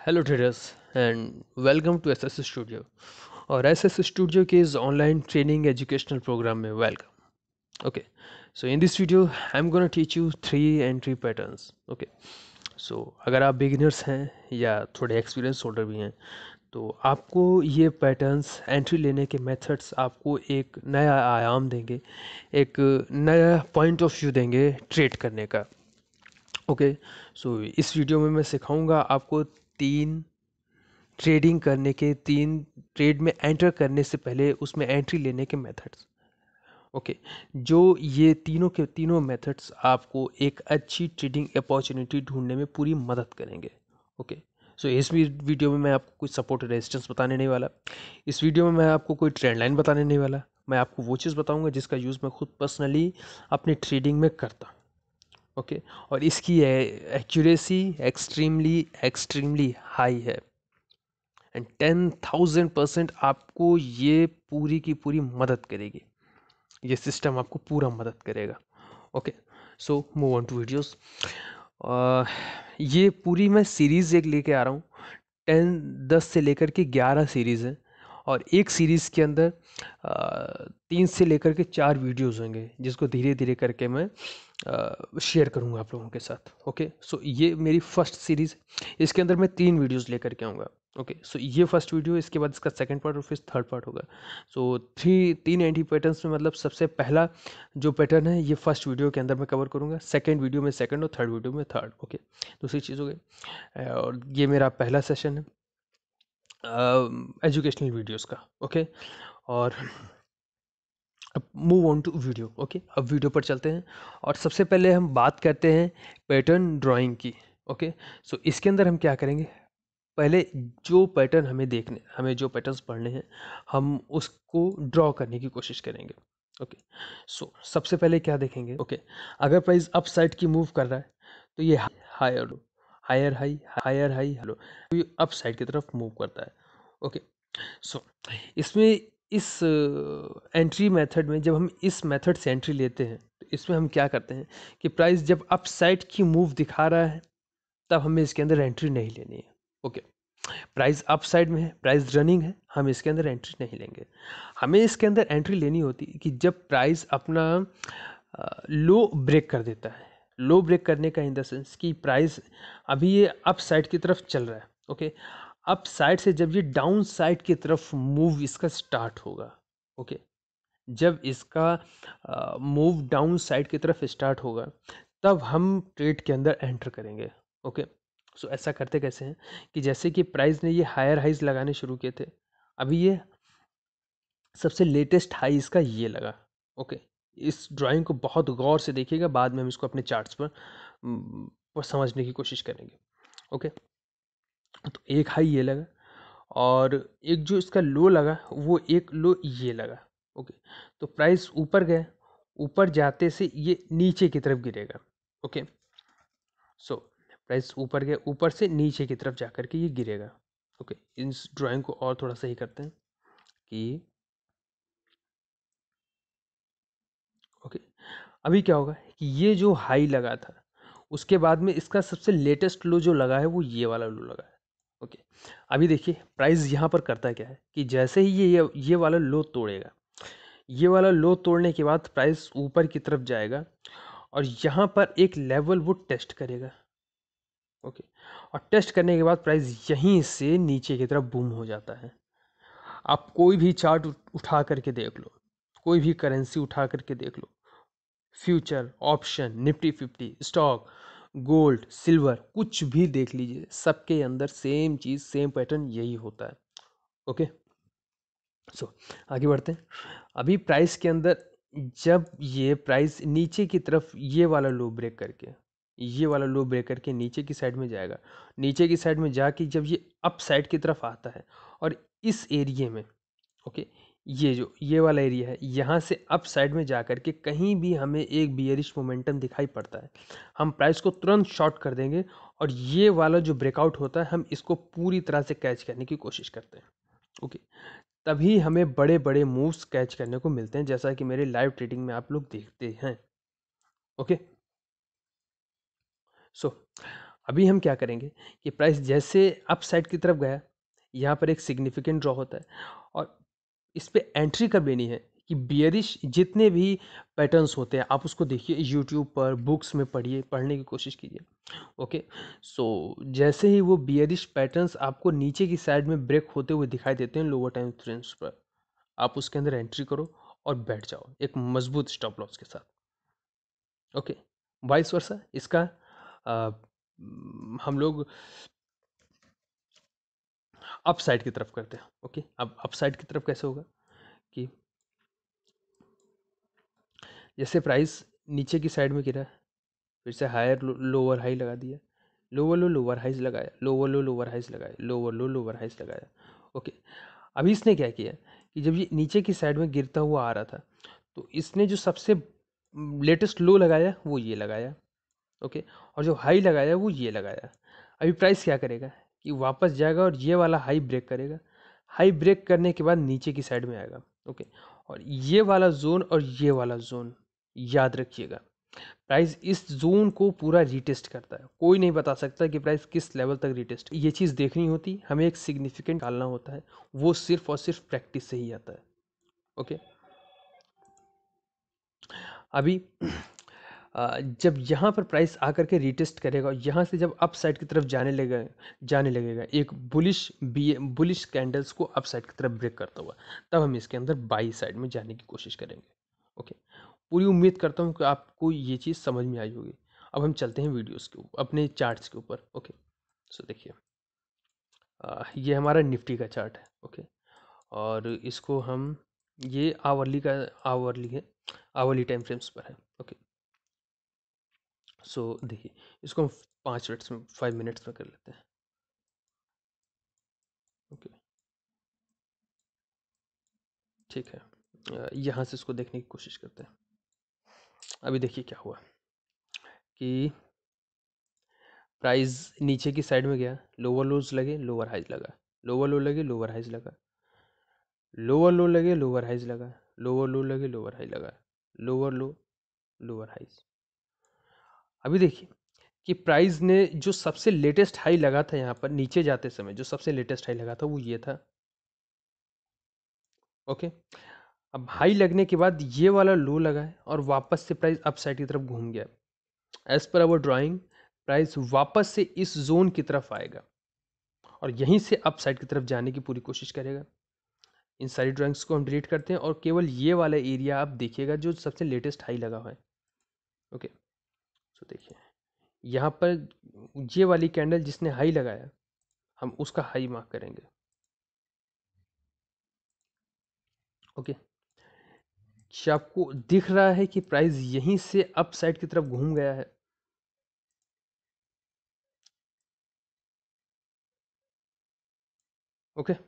Hello traders and welcome to SS Studio or SS Studio is online training educational program welcome okay so in this video I'm gonna teach you three entry patterns okay सो अगर आप beginners हैं या थोड़े experience holder भी हैं तो आपको ये पैटर्न्स एंट्री लेने के मेथड्स आपको एक नया आयाम देंगे एक नया पॉइंट ऑफ व्यू देंगे ट्रेड करने का ओके okay, सो so इस वीडियो में मैं सिखाऊंगा आपको तीन ट्रेडिंग करने के तीन ट्रेड में एंटर करने से पहले उसमें एंट्री लेने के मेथड्स ओके जो ये तीनों के तीनों मेथड्स आपको एक अच्छी ट्रेडिंग अपॉर्चुनिटी ढूंढने में पूरी मदद करेंगे ओके सो इस वीडियो में मैं आपको कोई सपोर्ट रेजिस्टेंस बताने नहीं वाला इस वीडियो में मैं आपको कोई ट्रेंड लाइन बताने नहीं वाला मैं आपको वो चीज़ बताऊंगा जिसका यूज़ मैं खुद पर्सनली अपनी ट्रेडिंग में करता हूँ ओके okay? और इसकी एक्यूरेसी एक्सट्रीमली एक्सट्रीमली हाई है एंड टेन थाउजेंड परसेंट आपको ये पूरी की पूरी मदद करेगी ये सिस्टम आपको पूरा मदद करेगा okay so move on to videos ये पूरी मैं सीरीज़ एक लेके आ रहा हूँ टेन दस से लेकर के ग्यारह सीरीज़ है और एक सीरीज़ के अंदर तीन से लेकर के चार वीडियोस होंगे जिसको धीरे धीरे करके मैं शेयर करूँगा आप लोगों के साथ ओके सो ये मेरी फर्स्ट सीरीज़ इसके अंदर मैं तीन वीडियोस लेकर के आऊँगा ओके सो ये फर्स्ट वीडियो इसके बाद इसका सेकंड पार्ट और फिर थर्ड पार्ट होगा सो थ्री तीन एंटी पैटर्न्स में मतलब सबसे पहला जो पैटर्न है ये फर्स्ट वीडियो के अंदर मैं कवर करूँगा सेकंड वीडियो में सेकंड और थर्ड वीडियो में थर्ड ओके दूसरी चीज़ हो गई और ये मेरा पहला सेशन है एजुकेशनल uh, वीडियोज़ का ओके okay? और अब move on to video okay अब वीडियो पर चलते हैं और सबसे पहले हम बात करते हैं पैटर्न ड्राइंग की ओके okay? सो so, इसके अंदर हम क्या करेंगे पहले जो पैटर्न हमें देखने हमें जो पैटर्न्स पढ़ने हैं हम उसको ड्रॉ करने की कोशिश करेंगे ओके सो सबसे पहले क्या देखेंगे ओके okay, अगर प्राइस अप साइड की मूव कर रहा है तो ये higher low higher high higher high hello ये अप साइड की तरफ मूव करता है ओके सो इसमें इस एंट्री uh, मेथड में जब हम इस मेथड से एंट्री लेते हैं तो इसमें हम क्या करते हैं कि प्राइस जब अप साइड की मूव दिखा रहा है तब हमें इसके अंदर एंट्री नहीं लेनी है ओके प्राइस अप साइड में है प्राइस रनिंग है हम इसके अंदर एंट्री नहीं लेंगे हमें इसके अंदर एंट्री लेनी होती कि जब प्राइस अपना लो ब्रेक कर देता है लो ब्रेक करने का इन द सेंस कि प्राइस अभी ये अप साइड की तरफ चल रहा है ओके अप साइड से जब ये डाउन साइड की तरफ मूव इसका स्टार्ट होगा ओके जब इसका मूव डाउन साइड की तरफ स्टार्ट होगा तब हम ट्रेड के अंदर एंटर करेंगे ओके सो ऐसा करते कैसे हैं कि जैसे कि प्राइस ने ये हायर हाइज लगाने शुरू किए थे अभी ये सबसे लेटेस्ट हाई इसका ये लगा ओके इस ड्राइंग को बहुत गौर से देखिएगा बाद में हम इसको अपने चार्ट्स पर, पर समझने की कोशिश करेंगे ओके तो एक हाई ये लगा और एक जो इसका लो लगा वो एक लो ये लगा ओके तो प्राइस ऊपर गए ऊपर जाते से ये नीचे की तरफ गिरेगा ओके सो प्राइस ऊपर गया ऊपर से नीचे की तरफ जा कर के ये गिरेगा ओके इस ड्राइंग को और थोड़ा सही करते हैं कि ओके अभी क्या होगा कि ये जो हाई लगा था उसके बाद में इसका सबसे लेटेस्ट लो जो लगा है वो ये वाला लो लगा है ओके अभी देखिए प्राइस यहाँ पर करता क्या है कि जैसे ही ये ये, ये वाला लो तोड़ेगा ये वाला लो तोड़ने के बाद प्राइस ऊपर की तरफ जाएगा और यहाँ पर एक लेवल वो टेस्ट करेगा ओके और टेस्ट करने के बाद प्राइस यहीं से नीचे की तरफ बूम हो जाता है आप कोई भी चार्ट उठा करके देख लो कोई भी करेंसी उठा करके देख लो future option Nifty fifty stock gold silver कुछ भी देख लीजिए सबके अंदर सेम चीज़ सेम पैटर्न यही होता है ओके सो so, आगे बढ़ते हैं अभी प्राइस के अंदर जब ये प्राइस नीचे की तरफ ये वाला लो ब्रेक करके ये वाला लो ब्रेकर के नीचे की साइड में जाएगा नीचे की साइड में जाके जब ये अप साइड की तरफ आता है और इस एरिए में ओके ये जो ये वाला एरिया है यहाँ से अप साइड में जा कर के कहीं भी हमें एक बियरिश मोमेंटम दिखाई पड़ता है हम प्राइस को तुरंत शॉर्ट कर देंगे और ये वाला जो ब्रेकआउट होता है हम इसको पूरी तरह से कैच करने की कोशिश करते हैं ओके तभी हमें बड़े बड़े मूव्स कैच करने को मिलते हैं जैसा कि मेरे लाइव ट्रेडिंग में आप लोग देखते हैं ओके सो so, अभी हम क्या करेंगे कि प्राइस जैसे अप साइड की तरफ गया यहाँ पर एक सिग्निफिकेंट ड्रॉ होता है और इस पर एंट्री कब लेनी है कि बियरिश जितने भी पैटर्न्स होते हैं आप उसको देखिए यूट्यूब पर बुक्स में पढ़िए पढ़ने की कोशिश कीजिए ओके सो जैसे ही वो बियरिश पैटर्न्स आपको नीचे की साइड में ब्रेक होते हुए दिखाई देते हैं लोअर टाइम फ्रेंड्स पर आप उसके अंदर एंट्री करो और बैठ जाओ एक मजबूत स्टॉप लॉस के साथ ओके वाइस वर्षा इसका हम लोग अप साइड की तरफ करते हैं ओके अब अप साइड की तरफ कैसे होगा कि जैसे प्राइस नीचे की साइड में गिरा फिर से हायर लोअर हाई लगा दिया लोअर लो लोअर हाइज लगाया लोअर लो लोअर हाइज लगाया लोअर लो लोअर हाइज लगाया ओके अभी इसने क्या किया कि जब ये नीचे की साइड में गिरता हुआ आ रहा था तो इसने जो सबसे लेटेस्ट लो लगाया वो ये लगाया ओके और जो हाई लगाया वो ये लगाया अभी प्राइस क्या करेगा कि वापस जाएगा और ये वाला हाई ब्रेक करेगा हाई ब्रेक करने के बाद नीचे की साइड में आएगा ओके और ये वाला जोन और ये वाला जोन याद रखिएगा प्राइस इस जोन को पूरा रीटेस्ट करता है कोई नहीं बता सकता कि प्राइस किस लेवल तक रीटेस्ट ये चीज़ देखनी होती हमें एक सिग्निफिकेंट डालना होता है वो सिर्फ और सिर्फ प्रैक्टिस से ही आता है ओके अभी जब यहाँ पर प्राइस आकर के रिटेस्ट करेगा और यहाँ से जब अप साइड की तरफ जाने लगेगा जाने लगेगा एक बुलिश बी बुलिश कैंडल्स को अप साइड की तरफ ब्रेक करता हुआ तब हम इसके अंदर बाई साइड में जाने की कोशिश करेंगे ओके पूरी उम्मीद करता हूँ कि आपको ये चीज़ समझ में आई होगी अब हम चलते हैं वीडियोज़ के ऊपर अपने चार्ट्स के ऊपर ओके सो देखिए ये हमारा निफ्टी का चार्ट है ओके और इसको हम ये आवरली का आवरली है आवरली टाइम फ्रेम्स पर है ओके सो so, देखिए इसको हम पाँच मिनट्स में फाइव मिनट्स में कर लेते हैं ओके okay. ठीक है यहाँ से इसको देखने की कोशिश करते हैं अभी देखिए क्या हुआ कि प्राइस नीचे की साइड में गया लोअर लोज लगे लोअर हाइज लगा लोअर लो लगे लोअर हाइज लगा लोअर लो लगे लोअर हाइज लगा लोअर लो लगे लोअर हाइज लगा लोअर लो लोअर हाइज अभी देखिए कि प्राइस ने जो सबसे लेटेस्ट हाई लगा था यहाँ पर नीचे जाते समय जो सबसे लेटेस्ट हाई लगा था वो ये था ओके अब हाई लगने के बाद ये वाला लो लगा है और वापस से प्राइस अपसाइड की तरफ घूम गया एज़ पर अवर ड्राइंग प्राइस वापस से इस जोन की तरफ आएगा और यहीं से अपसाइड की तरफ जाने की पूरी कोशिश करेगा इन सारी ड्राइंग्स को हम डिलीट करते हैं और केवल ये वाला एरिया आप देखिएगा जो सबसे लेटेस्ट हाई लगा हुआ है ओके okay. सो देखिए यहाँ पर ये वाली कैंडल जिसने हाई लगाया हम उसका हाई मार्क करेंगे ओके okay. आपको दिख रहा है कि प्राइस यहीं से अप साइड की तरफ घूम गया है ओके okay.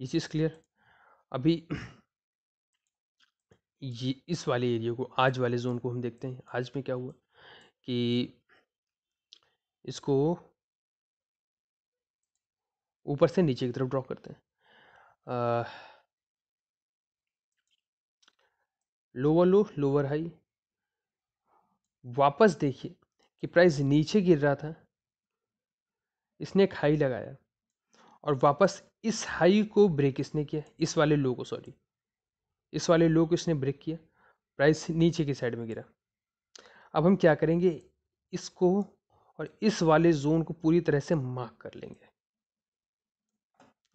ये चीज़ क्लियर अभी ये इस वाले एरिया को आज वाले जोन को हम देखते हैं आज में क्या हुआ कि इसको ऊपर से नीचे की तरफ ड्रॉ करते हैं लोअर लो लोअर हाई वापस देखिए कि प्राइस नीचे गिर रहा था इसने एक हाई लगाया और वापस इस हाई को ब्रेक इसने किया इस वाले लो को सॉरी इस वाले लो को इसने ब्रेक किया प्राइस नीचे की साइड में गिरा अब हम क्या करेंगे इसको और इस वाले जोन को पूरी तरह से मार्क कर लेंगे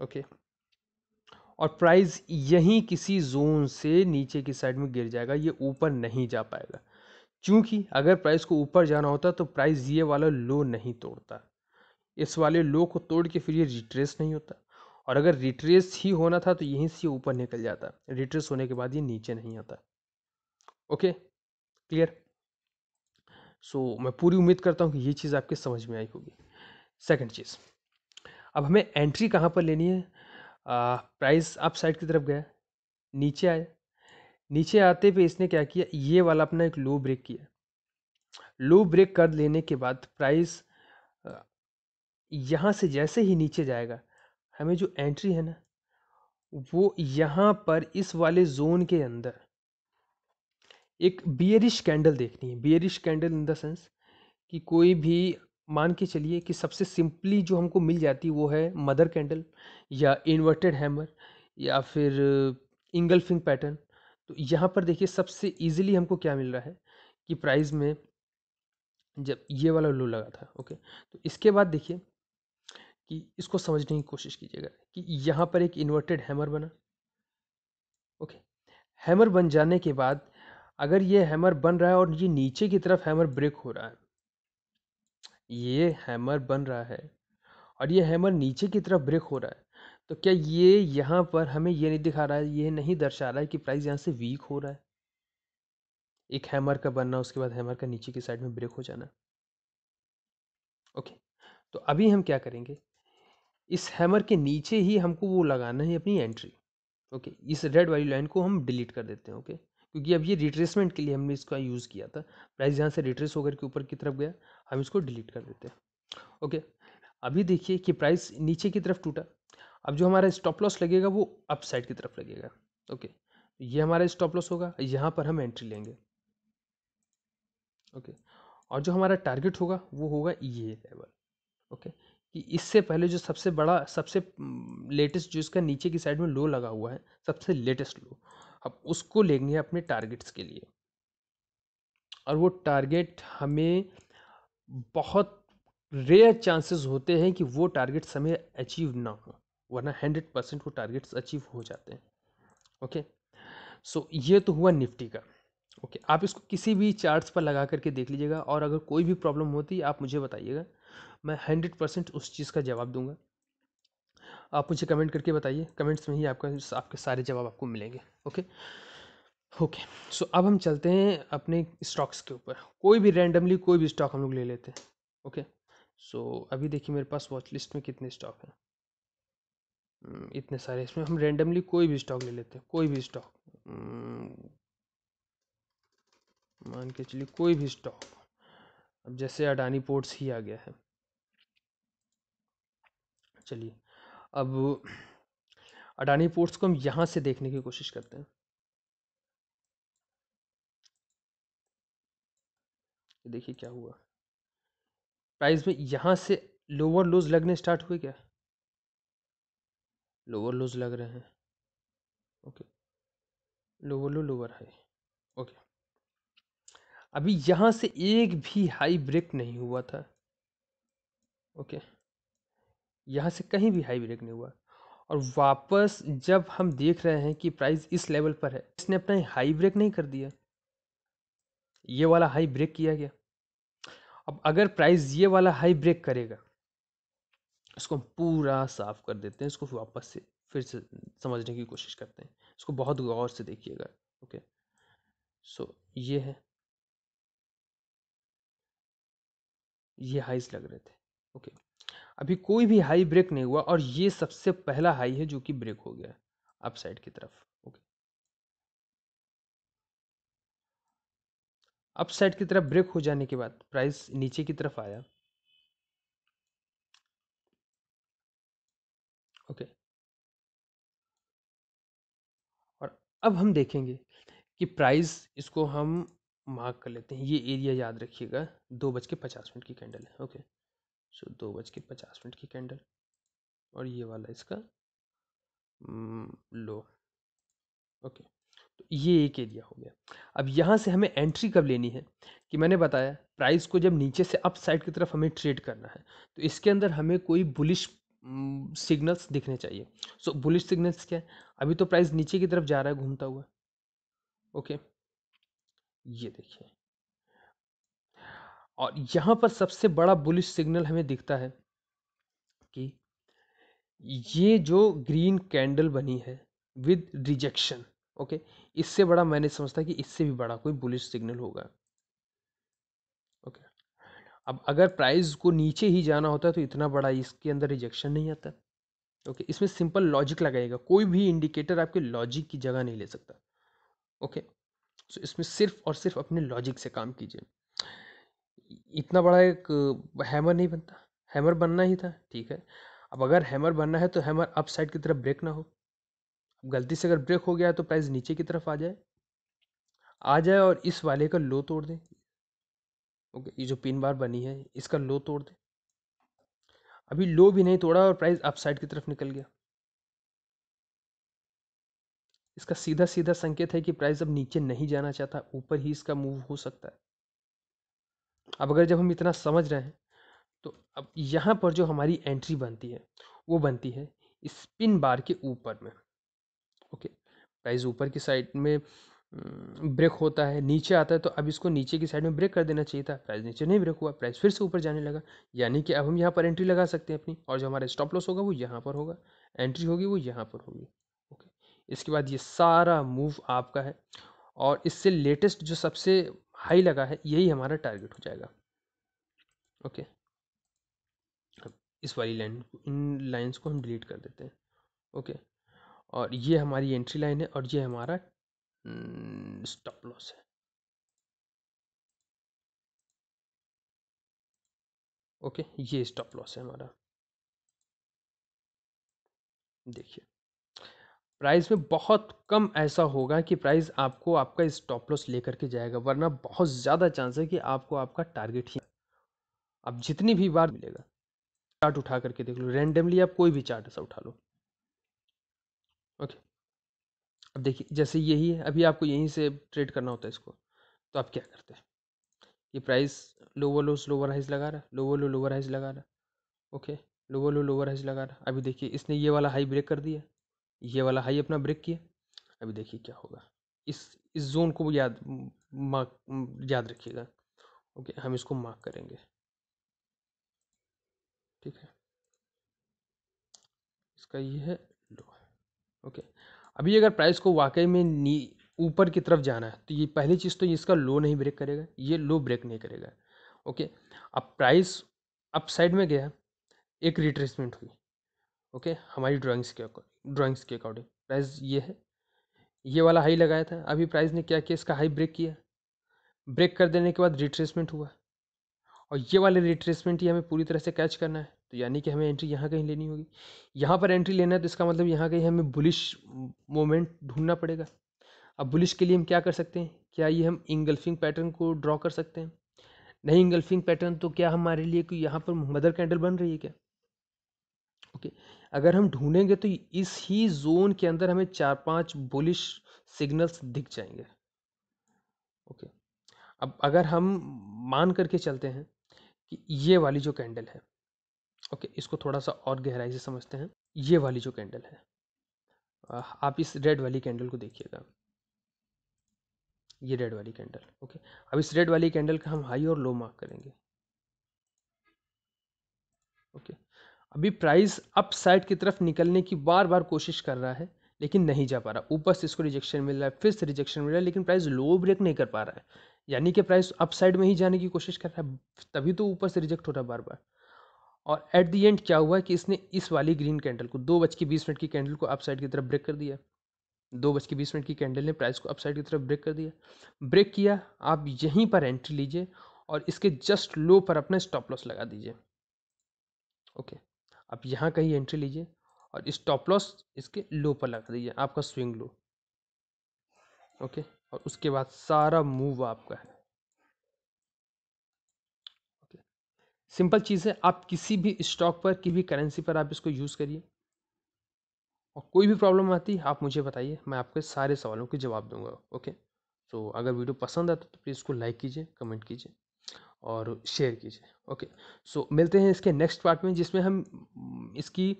ओके और प्राइस यहीं किसी जोन से नीचे की साइड में गिर जाएगा ये ऊपर नहीं जा पाएगा क्योंकि अगर प्राइस को ऊपर जाना होता तो प्राइस ये वाला लो नहीं तोड़ता इस वाले लो को तोड़ के फिर ये रिट्रेस नहीं होता और अगर रिट्रेस ही होना था तो यहीं से ऊपर निकल जाता रिट्रेस होने के बाद ये नीचे नहीं आता ओके क्लियर सो मैं पूरी उम्मीद करता हूँ कि ये चीज़ आपके समझ में आई होगी सेकंड चीज़ अब हमें एंट्री कहाँ पर लेनी है प्राइस आप साइड की तरफ गया नीचे आया नीचे आते पे इसने क्या किया ये वाला अपना एक लो ब्रेक किया लो ब्रेक कर लेने के बाद प्राइस यहाँ से जैसे ही नीचे जाएगा हमें जो एंट्री है ना वो यहाँ पर इस वाले जोन के अंदर एक बियरिश कैंडल देखनी है bearish candle in the sense कि कोई भी मान के चलिए कि सबसे सिंपली जो हमको मिल जाती है वो है मदर कैंडल या इन्वर्टेड हैमर या फिर इंगल्फिंग पैटर्न तो यहाँ पर देखिए सबसे इजीली हमको क्या मिल रहा है कि प्राइस में जब ये वाला लो लगा था ओके तो इसके बाद देखिए कि इसको समझने की कोशिश कीजिएगा कि यहाँ पर एक इन्वर्टेड हैमर बना ओके हैमर बन जाने के बाद अगर ये हैमर बन रहा है और ये नीचे की तरफ हैमर ब्रेक हो रहा है ये हैमर बन रहा है और ये हैमर नीचे की तरफ ब्रेक हो रहा है तो क्या ये यहाँ पर हमें ये नहीं दिखा रहा है ये नहीं दर्शा रहा है कि प्राइस यहाँ से वीक हो रहा है एक हैमर का बनना उसके बाद हैमर का नीचे की साइड में ब्रेक हो जाना ओके तो अभी हम क्या करेंगे इस हैमर के नीचे ही हमको वो लगाना है अपनी एंट्री ओके इस रेड वाली लाइन को हम डिलीट कर देते हैं ओके क्योंकि अब ये रिट्रेसमेंट के लिए हमने इसका यूज़ किया था प्राइस यहाँ से रिट्रेस होकर के ऊपर की तरफ गया हम इसको डिलीट कर देते हैं ओके अभी देखिए कि प्राइस नीचे की तरफ टूटा अब जो हमारा स्टॉप लॉस लगेगा वो अप साइड की तरफ लगेगा ओके ये हमारा स्टॉप लॉस होगा यहाँ पर हम एंट्री लेंगे ओके और जो हमारा टारगेट होगा वो होगा ये लेवल ओके कि इससे पहले जो सबसे बड़ा सबसे लेटेस्ट जो इसका नीचे की साइड में लो लगा हुआ है सबसे लेटेस्ट लो अब उसको लेंगे अपने टारगेट्स के लिए और वो टारगेट हमें बहुत रेयर चांसेस होते हैं कि वो टारगेट्स हमें अचीव ना हो वरना हंड्रेड परसेंट वो टारगेट्स अचीव हो जाते हैं ओके सो ये तो हुआ निफ्टी का ओके आप इसको किसी भी चार्ट्स पर लगा करके देख लीजिएगा और अगर कोई भी प्रॉब्लम होती आप मुझे बताइएगा मैं हंड्रेड परसेंट उस चीज़ का जवाब दूंगा आप मुझे कमेंट करके बताइए कमेंट्स में ही आपका आपके सारे जवाब आपको मिलेंगे ओके ओके सो अब हम चलते हैं अपने स्टॉक्स के ऊपर कोई भी रैंडमली कोई भी स्टॉक हम लोग ले लेते हैं ओके सो अभी देखिए मेरे पास वॉच लिस्ट में कितने स्टॉक हैं इतने सारे इसमें हम रैंडमली कोई भी स्टॉक ले लेते हैं कोई भी स्टॉक मान के चलिए कोई भी स्टॉक अब जैसे अडानी पोर्ट्स ही आ गया है चलिए अब अडानी पोर्ट्स को हम यहाँ से देखने की कोशिश करते हैं देखिए क्या हुआ प्राइस में यहाँ से लोअर लोज लगने स्टार्ट हुए क्या लोअर लोज लग रहे हैं okay lower low lower high okay अभी यहाँ से एक भी हाई ब्रेक नहीं हुआ था ओके यहाँ से कहीं भी हाई ब्रेक नहीं हुआ और वापस जब हम देख रहे हैं कि प्राइस इस लेवल पर है इसने अपना हाई ब्रेक नहीं कर दिया ये वाला हाई ब्रेक किया गया अब अगर प्राइस ये वाला हाई ब्रेक करेगा इसको हम पूरा साफ कर देते हैं इसको वापस से फिर से समझने की कोशिश करते हैं इसको बहुत गौर से देखिएगा ओके सो ये है ये हाइस लग रहे थे ओके अभी कोई भी हाई ब्रेक नहीं हुआ और ये सबसे पहला हाई है जो कि ब्रेक हो गया अपसाइड की तरफ ओके अपसाइड साइड की तरफ ब्रेक हो जाने के बाद प्राइस नीचे की तरफ आया ओके और अब हम देखेंगे कि प्राइस इसको हम मार्क कर लेते हैं ये एरिया याद रखिएगा दो बज के पचास मिनट की कैंडल है ओके सो दो बज के पचास मिनट की कैंडल और ये वाला इसका mm, लो ओके तो ये एक एरिया हो गया अब यहाँ से हमें एंट्री कब लेनी है कि मैंने बताया प्राइस को जब नीचे से अप साइड की तरफ हमें ट्रेड करना है तो इसके अंदर हमें कोई बुलिश सिग्नल्स mm, दिखने चाहिए सो बुलिश सिग्नल्स क्या है अभी तो प्राइस नीचे की तरफ जा रहा है घूमता हुआ ओके okay. ये देखिए और यहां पर सबसे बड़ा बुलिश सिग्नल हमें दिखता है कि ये जो ग्रीन कैंडल बनी है विद रिजेक्शन ओके इससे बड़ा मैंने समझता कि इससे भी बड़ा कोई बुलिश सिग्नल होगा ओके अब अगर प्राइस को नीचे ही जाना होता है तो इतना बड़ा इसके अंदर रिजेक्शन नहीं आता ओके इसमें सिंपल लॉजिक लगाएगा कोई भी इंडिकेटर आपके लॉजिक की जगह नहीं ले सकता ओके सो तो इसमें सिर्फ और सिर्फ अपने लॉजिक से काम कीजिए इतना बड़ा एक हैमर नहीं बनता हैमर बनना ही था ठीक है अब अगर हैमर बनना है तो हैमर अप साइड की तरफ ब्रेक ना हो गलती से अगर ब्रेक हो गया तो प्राइस नीचे की तरफ आ जाए आ जाए और इस वाले का लो तोड़ दें ओके ये जो पिन बार बनी है इसका लो तोड़ दें अभी लो भी नहीं तोड़ा और प्राइस अप साइड की तरफ निकल गया इसका सीधा सीधा संकेत है कि प्राइस अब नीचे नहीं जाना चाहता ऊपर ही इसका मूव हो सकता है अब अगर जब हम इतना समझ रहे हैं तो अब यहाँ पर जो हमारी एंट्री बनती है वो बनती है स्पिन बार के ऊपर में ओके प्राइस ऊपर की साइड में ब्रेक होता है नीचे आता है तो अब इसको नीचे की साइड में ब्रेक कर देना चाहिए था प्राइस नीचे नहीं ब्रेक हुआ प्राइस फिर से ऊपर जाने लगा यानी कि अब हम यहाँ पर एंट्री लगा सकते हैं अपनी और जो हमारा स्टॉप लॉस होगा वो यहाँ पर होगा एंट्री होगी वो यहाँ पर होगी इसके बाद ये सारा मूव आपका है और इससे लेटेस्ट जो सबसे हाई लगा है यही हमारा टारगेट हो जाएगा ओके इस वाली लाइन इन लाइंस को हम डिलीट कर देते हैं ओके और ये हमारी एंट्री लाइन है और ये हमारा स्टॉप हम्म, लॉस है ओके ये स्टॉप लॉस है हमारा देखिए प्राइस में बहुत कम ऐसा होगा कि प्राइस आपको आपका स्टॉप लॉस लेकर के जाएगा वरना बहुत ज़्यादा चांस है कि आपको आपका टारगेट ही आप जितनी भी बार मिलेगा चार्ट उठा करके देख लो रेंडमली आप कोई भी चार्ट ऐसा उठा लो ओके अब देखिए जैसे यही है अभी आपको यहीं से ट्रेड करना होता है इसको तो आप क्या करते हैं ये price lower low lower highs लगा रहा है लोवर लो लोअर हाइज लगा रहा है okay lower low lower highs लगा रहा है अभी देखिए इसने ये वाला हाई ब्रेक कर दिया ये वाला हाई अपना ब्रेक किया अभी देखिए क्या होगा इस इस जोन को याद मार्क याद रखिएगा ओके हम इसको मार्क करेंगे ठीक है इसका ये है लो ओके अभी अगर प्राइस को वाकई में नी ऊपर की तरफ जाना है तो ये पहली चीज़ तो इसका लो नहीं ब्रेक करेगा ये लो ब्रेक नहीं करेगा ओके अब प्राइस अप साइड में गया एक रिट्रेसमेंट हुई ओके हमारी ड्राइंग्स के अकॉर्ड ड्राइंग्स के अकॉर्डिंग प्राइस ये है ये वाला हाई लगाया था अभी प्राइस ने क्या किया इसका हाई ब्रेक किया ब्रेक कर देने के बाद रिट्रेसमेंट हुआ और ये वाले रिट्रेसमेंट ही हमें पूरी तरह से कैच करना है तो यानी कि हमें एंट्री यहाँ कहीं लेनी होगी यहाँ पर एंट्री लेना है तो इसका मतलब यहाँ कहीं हमें बुलिश मोमेंट ढूंढना पड़ेगा अब बुलिश के लिए हम क्या कर सकते हैं क्या ये हम इंगल्फिंग पैटर्न को ड्रॉ कर सकते हैं नहीं इंगल्फिंग पैटर्न तो क्या हमारे लिए कोई यहाँ पर मदर कैंडल बन रही है क्या ओके अगर हम ढूंढेंगे तो इस ही जोन के अंदर हमें चार पांच बुलिश सिग्नल्स दिख जाएंगे ओके अब अगर हम मान करके चलते हैं कि ये वाली जो कैंडल है ओके इसको थोड़ा सा और गहराई से समझते हैं ये वाली जो कैंडल है आप इस रेड वाली कैंडल को देखिएगा ये रेड वाली कैंडल ओके अब इस रेड वाली कैंडल का हम हाई और लो मार्क करेंगे ओके अभी प्राइस अप साइड की तरफ निकलने की बार बार कोशिश कर रहा है लेकिन नहीं जा पा रहा ऊपर से इसको रिजेक्शन मिल रहा है फिर से रिजेक्शन मिल रहा है लेकिन प्राइस लो ब्रेक नहीं कर पा रहा है यानी कि प्राइस अप साइड में ही जाने की कोशिश कर रहा है तभी तो ऊपर से रिजेक्ट हो रहा है बार बार और एट दी एंड क्या हुआ कि इसने इस वाली ग्रीन कैंडल को दो बज के बीस मिनट की कैंडल को अप साइड की तरफ ब्रेक कर दिया दो बज के बीस मिनट की कैंडल ने प्राइस को अप साइड की तरफ ब्रेक कर दिया ब्रेक किया आप यहीं पर एंट्री लीजिए और इसके जस्ट लो पर अपना स्टॉप लॉस लगा दीजिए ओके आप यहाँ कहीं एंट्री लीजिए और स्टॉप लॉस इसके लो पर लगा दीजिए आपका स्विंग लो ओके और उसके बाद सारा मूव आपका है ओके सिंपल चीज़ है आप किसी भी स्टॉक पर किसी भी करेंसी पर आप इसको यूज़ करिए और कोई भी प्रॉब्लम आती है आप मुझे बताइए मैं आपके सारे सवालों के जवाब दूंगा ओके सो अगर वीडियो पसंद आता तो प्लीज़ इसको लाइक कीजिए कमेंट कीजिए और शेयर कीजिए ओके सो मिलते हैं इसके नेक्स्ट पार्ट में जिसमें हम हम्म, इसकी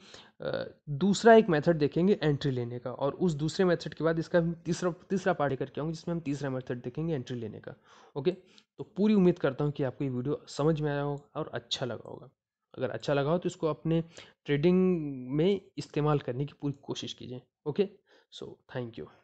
दूसरा एक मेथड देखेंगे एंट्री लेने का और उस दूसरे मेथड के बाद इसका हम तीसरा तीसरा पार्ट करके आऊँगा जिसमें हम तीसरा मेथड देखेंगे एंट्री लेने का ओके तो पूरी उम्मीद करता हूँ कि आपको ये वीडियो समझ में आया होगा और अच्छा लगा होगा अगर अच्छा लगा हो तो इसको अपने ट्रेडिंग में इस्तेमाल करने की पूरी कोशिश कीजिए ओके सो थैंक यू